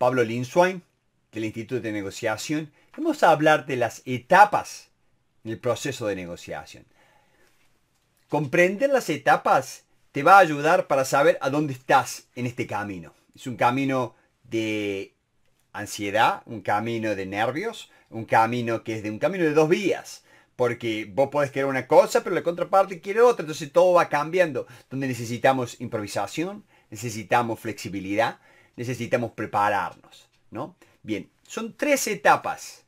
Pablo Linswain del Instituto de Negociación. Vamos a hablar de las etapas en el proceso de negociación. Comprender las etapas te va a ayudar para saber a dónde estás en este camino. Es un camino de ansiedad, un camino de nervios, un camino que es de un camino de dos vías. Porque vos podés querer una cosa, pero la contraparte quiere otra. Entonces todo va cambiando. Donde necesitamos improvisación, necesitamos flexibilidad, necesitamos prepararnos, ¿no? Bien, son tres etapas,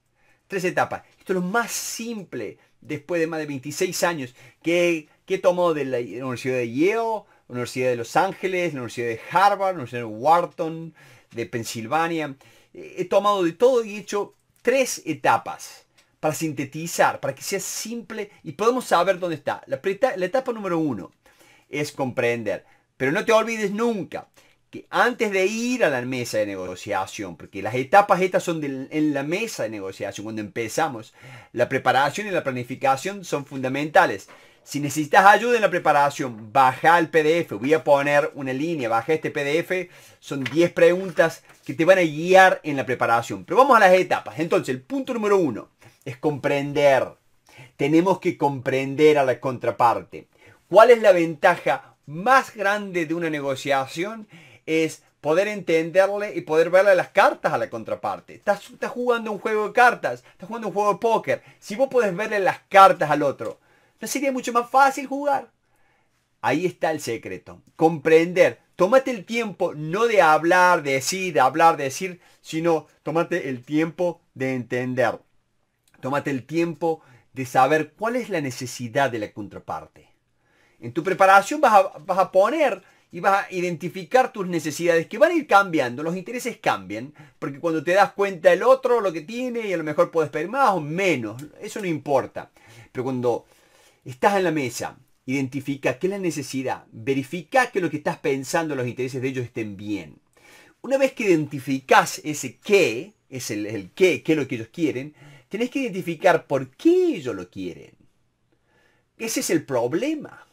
tres etapas. Esto es lo más simple después de más de 26 años que, he tomado de la Universidad de Yale, Universidad de Los Ángeles, la Universidad de Harvard, Universidad de Wharton, de Pensilvania. Eh, he tomado de todo y he hecho tres etapas para sintetizar, para que sea simple y podemos saber dónde está. la etapa número uno es comprender, pero no te olvides nunca que antes de ir a la mesa de negociación, porque las etapas estas son en la mesa de negociación, cuando empezamos, la preparación y la planificación son fundamentales. Si necesitas ayuda en la preparación, baja el PDF. Voy a poner una línea, baja este PDF. Son 10 preguntas que te van a guiar en la preparación. Pero vamos a las etapas. Entonces, el punto número uno es comprender. Tenemos que comprender a la contraparte. ¿Cuál es la ventaja más grande de una negociación? es poder entenderle y poder verle las cartas a la contraparte. Estás, estás jugando un juego de cartas, estás jugando un juego de póker. Si vos podés verle las cartas al otro, ¿no sería mucho más fácil jugar? Ahí está el secreto. Comprender. Tómate el tiempo no de hablar, decir, hablar, decir, sino tómate el tiempo de entender. Tómate el tiempo de saber cuál es la necesidad de la contraparte. En tu preparación vas a, vas a poner y vas a identificar tus necesidades que van a ir cambiando, los intereses cambian, porque cuando te das cuenta el otro lo que tiene y a lo mejor puedes pedir más o menos, eso no importa. Pero cuando estás en la mesa, identifica qué es la necesidad, verifica que lo que estás pensando, los intereses de ellos estén bien. Una vez que identificas ese qué, es el, el qué, qué es lo que ellos quieren, tenés que identificar por qué ellos lo quieren. Ese es el problema.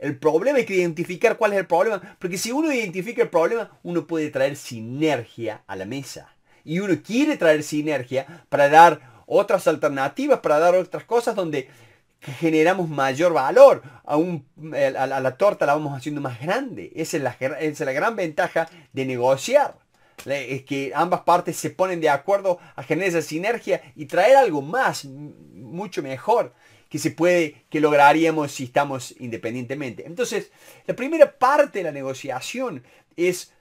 El problema hay que identificar cuál es el problema, porque si uno identifica el problema, uno puede traer sinergia a la mesa. Y uno quiere traer sinergia para dar otras alternativas, para dar otras cosas donde generamos mayor valor. A, la torta la vamos haciendo más grande. Esa es la, esa es la gran ventaja de negociar es que ambas partes se ponen de acuerdo a generar esa sinergia y traer algo más, mucho mejor que se puede, que lograríamos si estamos independientemente. Entonces, la primera parte de la negociación es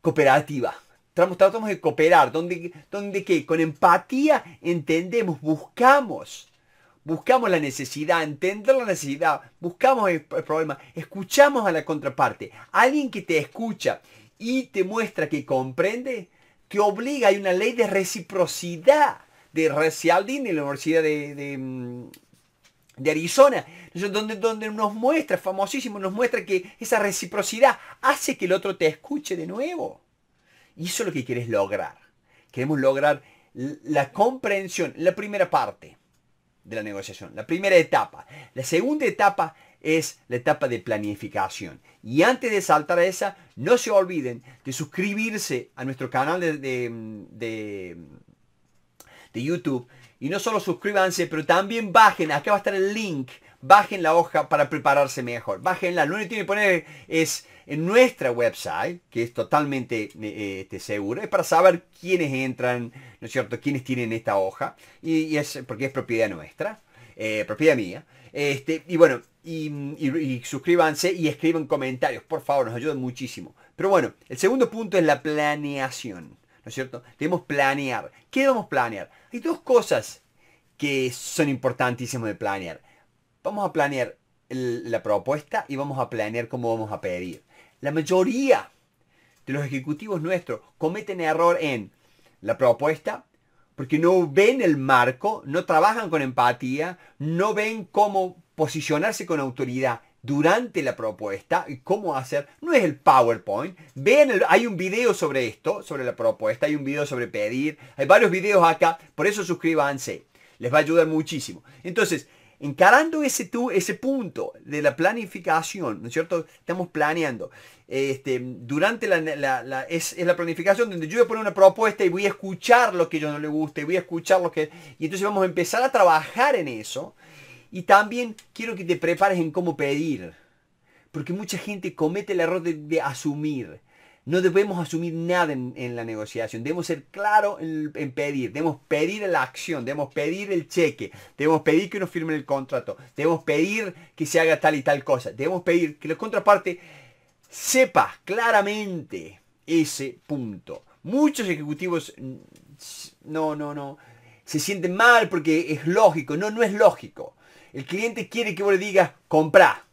cooperativa. Tratamos de cooperar, donde, donde ¿qué? con empatía entendemos, buscamos, buscamos la necesidad, entender la necesidad, buscamos el, problema, escuchamos a la contraparte. Alguien que te escucha y te muestra que comprende, te obliga, hay una ley de reciprocidad de Resaldín en la Universidad de, mm, de Arizona, donde, donde nos muestra, famosísimo, nos muestra que esa reciprocidad hace que el otro te escuche de nuevo. Y eso es lo que quieres lograr. Queremos lograr la comprensión, la primera parte de la negociación, la primera etapa. La segunda etapa es la etapa de planificación. Y antes de saltar a esa, no se olviden de suscribirse a nuestro canal de de YouTube. Y no solo suscríbanse, pero también bajen, acá va a estar el link, bajen la hoja para prepararse mejor. Bajenla, lo único que tienen que poner es en nuestra website, que es totalmente eh, este, seguro es para saber quiénes entran, ¿no es cierto?, quiénes tienen esta hoja, y, es porque es propiedad nuestra, eh, propiedad mía. Este, y bueno, y, suscríbanse y escriban comentarios, por favor, nos ayudan muchísimo. Pero bueno, el segundo punto es la planeación. ¿no es cierto? Debemos planear. ¿Qué debemos planear? Hay dos cosas que son importantísimas de planear. Vamos a planear la propuesta y vamos a planear cómo vamos a pedir. La mayoría de los ejecutivos nuestros cometen error en la propuesta porque no ven el marco, no trabajan con empatía, no ven cómo posicionarse con autoridad durante la propuesta y cómo hacer. No es el PowerPoint. Vean, hay un video sobre esto, sobre la propuesta, hay un video sobre pedir, hay varios videos acá, por eso suscríbanse. Les va a ayudar muchísimo. Entonces, encarando ese, tú, ese punto de la planificación, ¿no es cierto? Estamos planeando. Este, durante la, es, la planificación donde yo voy a poner una propuesta y voy a escuchar lo que yo no le guste, voy a escuchar lo que... Y entonces vamos a empezar a trabajar en eso y también quiero que te prepares en cómo pedir. Porque mucha gente comete el error de, asumir. No debemos asumir nada en, la negociación. Debemos ser claros en, pedir. Debemos pedir la acción. Debemos pedir el cheque. Debemos pedir que uno firme el contrato. Debemos pedir que se haga tal y tal cosa. Debemos pedir que la contraparte sepa claramente ese punto. Muchos ejecutivos mm, no, no, no. Se sienten mal porque es lógico. No, no es lógico. El cliente quiere que vos le digas, compra,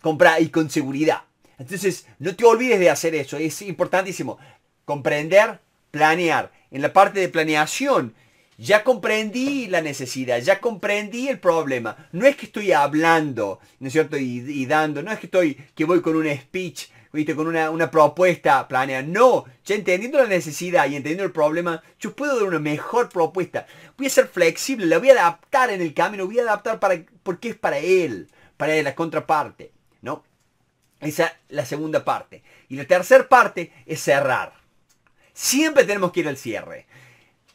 compra y con seguridad. Entonces, no te olvides de hacer eso, es importantísimo. Comprender, planear. En la parte de planeación, ya comprendí la necesidad, ya comprendí el problema. No es que estoy hablando, ¿no es cierto? Y, dando, no es que estoy, que voy con un speech viste, con una, propuesta planea. No, ya entendiendo la necesidad y entendiendo el problema, yo puedo dar una mejor propuesta. Voy a ser flexible, la voy a adaptar en el camino, voy a adaptar para, porque es para él, para la contraparte, ¿no? Esa es la segunda parte. Y la tercera parte es cerrar. Siempre tenemos que ir al cierre.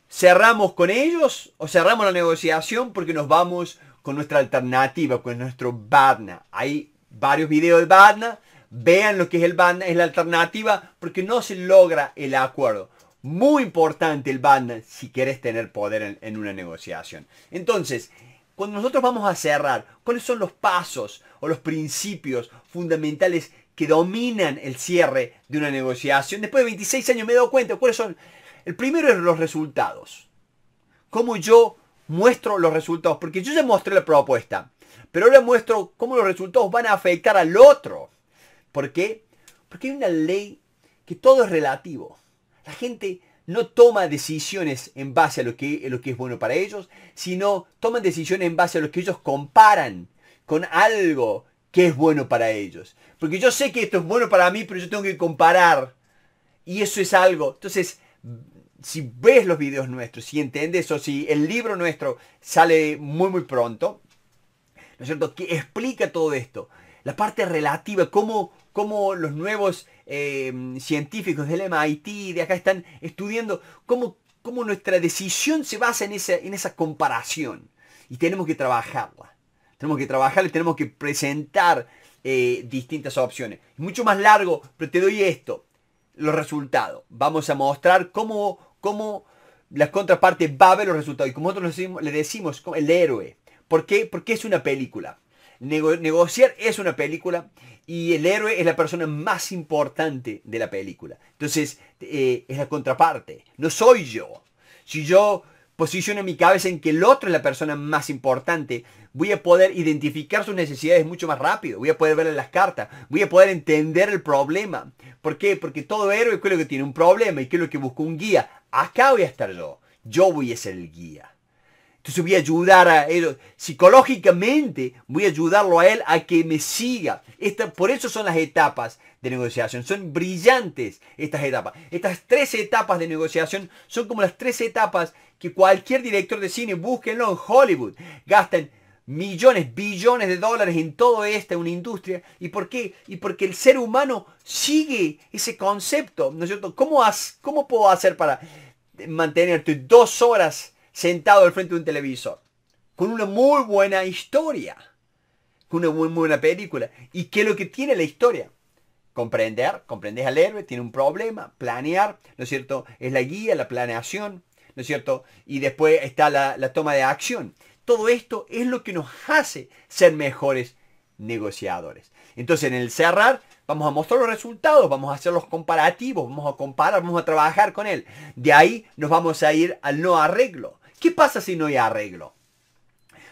Cerramos con ellos o cerramos la negociación porque nos vamos con nuestra alternativa, con nuestro BADNA. Hay varios videos de BADNA vean lo que es el banda, es la alternativa, porque no se logra el acuerdo. Muy importante el banda si quieres tener poder en, una negociación. Entonces, cuando nosotros vamos a cerrar, ¿cuáles son los pasos o los principios fundamentales que dominan el cierre de una negociación? Después de 26 años me he dado cuenta cuáles son. El primero es los resultados. ¿Cómo yo muestro los resultados? Porque yo ya mostré la propuesta, pero ahora muestro cómo los resultados van a afectar al otro. ¿Por qué? Porque hay una ley que todo es relativo. La gente no toma decisiones en base a lo que, es bueno para ellos, sino toman decisiones en base a lo que ellos comparan con algo que es bueno para ellos. Porque yo sé que esto es bueno para mí, pero yo tengo que comparar. Y eso es algo. Entonces, si ves los videos nuestros, si entiendes o si el libro nuestro sale muy muy pronto, ¿no es cierto? Que explica todo esto. La parte relativa, cómo cómo los nuevos eh, científicos del MIT de acá están estudiando cómo, nuestra decisión se basa en esa, en esa comparación. Y tenemos que trabajarla. Tenemos que trabajarla y tenemos que presentar eh, distintas opciones. mucho más largo, pero te doy esto. Los resultados. Vamos a mostrar cómo, cómo la contraparte va a ver los resultados. Y como nosotros le decimos, el héroe. ¿Por qué? Porque es una película negociar es una película y el héroe es la persona más importante de la película. Entonces, eh, es la contraparte. No soy yo. Si yo posiciono mi cabeza en que el otro es la persona más importante, voy a poder identificar sus necesidades mucho más rápido, voy a poder verle las cartas, voy a poder entender el problema. ¿Por qué? Porque todo héroe es el que tiene un problema y lo que busca un guía. Acá voy a estar yo. Yo voy a ser el guía. Entonces voy a ayudar a él, psicológicamente voy a ayudarlo a él a que me siga. por eso son las etapas de negociación. Son brillantes estas etapas. Estas tres etapas de negociación son como las tres etapas que cualquier director de cine, búsquenlo en Hollywood, gastan millones, billones de dólares en todo esta una industria. ¿Y por qué? Y porque el ser humano sigue ese concepto, ¿no es cómo puedo hacer para mantenerte dos horas sentado al frente de un televisor, con una muy buena historia, con una muy buena película. ¿Y qué es lo que tiene la historia? Comprender, Comprender al héroe, tiene un problema, planear, ¿no es cierto? Es la guía, la planeación, ¿no es cierto? Y después está la, la toma de acción. Todo esto es lo que nos hace ser mejores negociadores. Entonces, en el cerrar, vamos a mostrar los resultados, vamos a hacer los comparativos, vamos a comparar, vamos a trabajar con él. De ahí nos vamos a ir al no arreglo. ¿Qué pasa si no hay arreglo?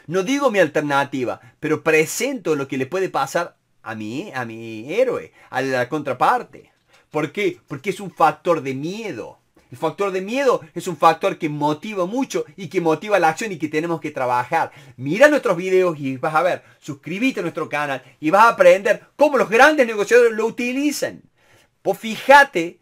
No digo mi alternativa, pero presento lo que le puede pasar a mí, a mi héroe, a la contraparte. ¿Por qué? Porque es un factor de miedo. El factor de miedo es un factor que motiva mucho y que motiva la acción y que tenemos que trabajar. Mira nuestros videos y vas a ver, suscríbete a nuestro canal y vas a aprender cómo los grandes negociadores lo utilizan. Pues fíjate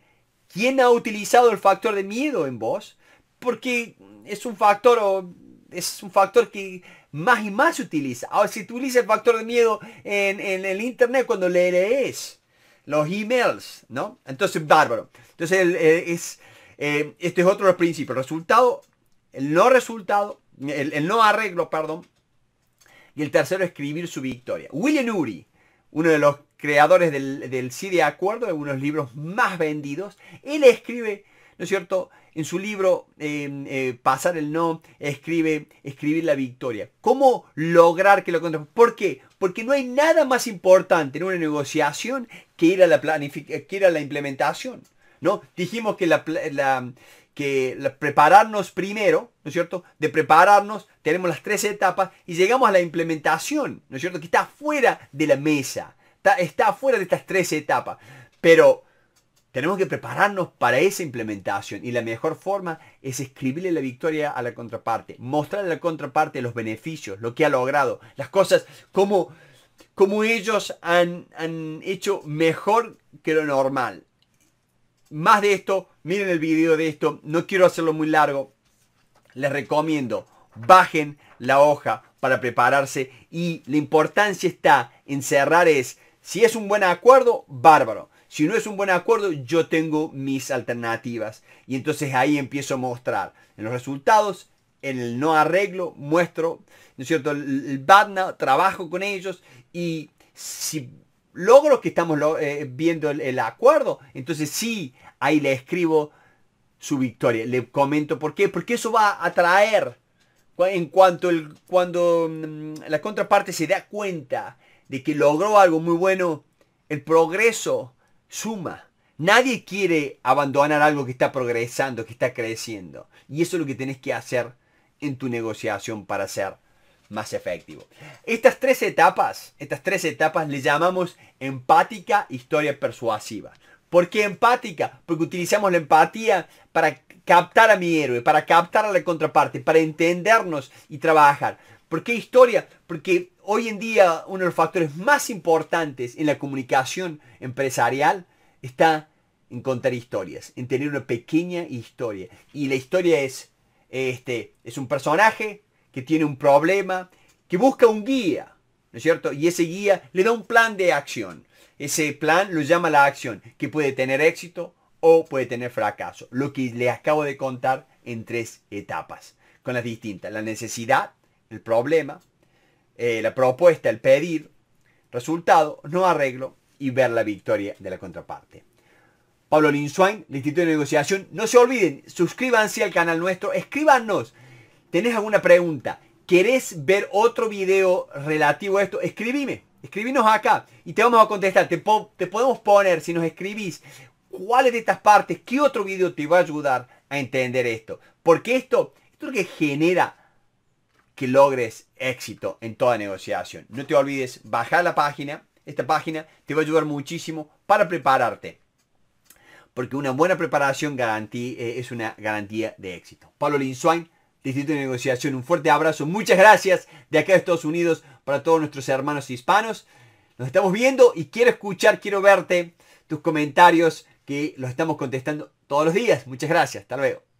quién ha utilizado el factor de miedo en vos porque es un factor o es un factor que más y más se utiliza. Ahora, tú utiliza el factor de miedo en, el internet cuando le lees los emails, ¿no? Entonces, bárbaro. Entonces, es, eh, este es otro de los principios. Resultado, el no resultado, el, no arreglo, perdón. Y el tercero, escribir su victoria. William Uri, uno de los creadores del, del sí de acuerdo, de unos libros más vendidos, él escribe, ¿no es cierto?, en su libro em, eh, Pasar el No, escribe Escribir la Victoria. ¿Cómo lograr que lo contemos? ¿Por qué? Porque no hay nada más importante en una negociación que ir a la, eh, que ir la implementación. ¿no? Dijimos que, la, que prepararnos primero, ¿no es cierto? De prepararnos tenemos las tres etapas y llegamos a la implementación, ¿no es cierto? Que está fuera de la mesa, está, está fuera de estas tres etapas. Pero tenemos que prepararnos para esa implementación y la mejor forma es escribirle la victoria a la contraparte, mostrarle a la contraparte los beneficios, lo que ha logrado, las cosas, como ellos han, han hecho mejor que lo normal. Más de esto, miren el video de esto, no quiero hacerlo muy largo, les recomiendo, bajen la hoja para prepararse y la importancia está en cerrar es, si es un buen acuerdo, bárbaro. Si no es un buen acuerdo, yo tengo mis alternativas. Y entonces ahí empiezo a mostrar en los resultados, en el no arreglo, muestro, ¿no es cierto? El BATNA, trabajo con ellos y si logro que estamos eh, viendo el, acuerdo, entonces sí, ahí le escribo su victoria. Le comento por qué, porque eso va a atraer en cuanto el, cuando mm, la contraparte se da cuenta de que logró algo muy bueno, el progreso suma. Nadie quiere abandonar algo que está progresando, que está creciendo. Y eso es lo que tienes que hacer en tu negociación para ser más efectivo. Estas tres etapas, estas tres etapas le llamamos empática historia persuasiva. ¿Por qué empática? Porque utilizamos la empatía para captar a mi héroe, para captar a la contraparte, para entendernos y trabajar. ¿Por qué historia? Porque hoy en día uno de los factores más importantes en la comunicación empresarial está en contar historias, en tener una pequeña historia. Y la historia es, este, es un personaje que tiene un problema, que busca un guía, ¿no es cierto? Y ese guía le da un plan de acción. Ese plan lo llama la acción, que puede tener éxito o puede tener fracaso. Lo que les acabo de contar en tres etapas, con las distintas. La necesidad, el problema, eh, la propuesta, el pedir, resultado, no arreglo y ver la victoria de la contraparte. Pablo Linswain, el Instituto de Negociación. No se olviden, suscríbanse al canal nuestro, escríbanos. ¿Tenés alguna pregunta? ¿Querés ver otro video relativo a esto? Escribime, escribinos acá y te vamos a contestar. Te, te podemos poner, si nos escribís, cuáles de estas partes, qué otro video te va a ayudar a entender esto. Porque esto, esto es lo que genera que logres éxito en toda negociación. No te olvides, bajar la página. Esta página te va a ayudar muchísimo para prepararte. Porque una buena preparación eh, es una garantía de éxito. Pablo Linsuain, Distrito de Negociación, un fuerte abrazo. Muchas gracias de acá de Estados Unidos para todos nuestros hermanos hispanos. Nos estamos viendo y quiero escuchar, quiero verte tus comentarios que los estamos contestando todos los días. Muchas gracias. Hasta luego.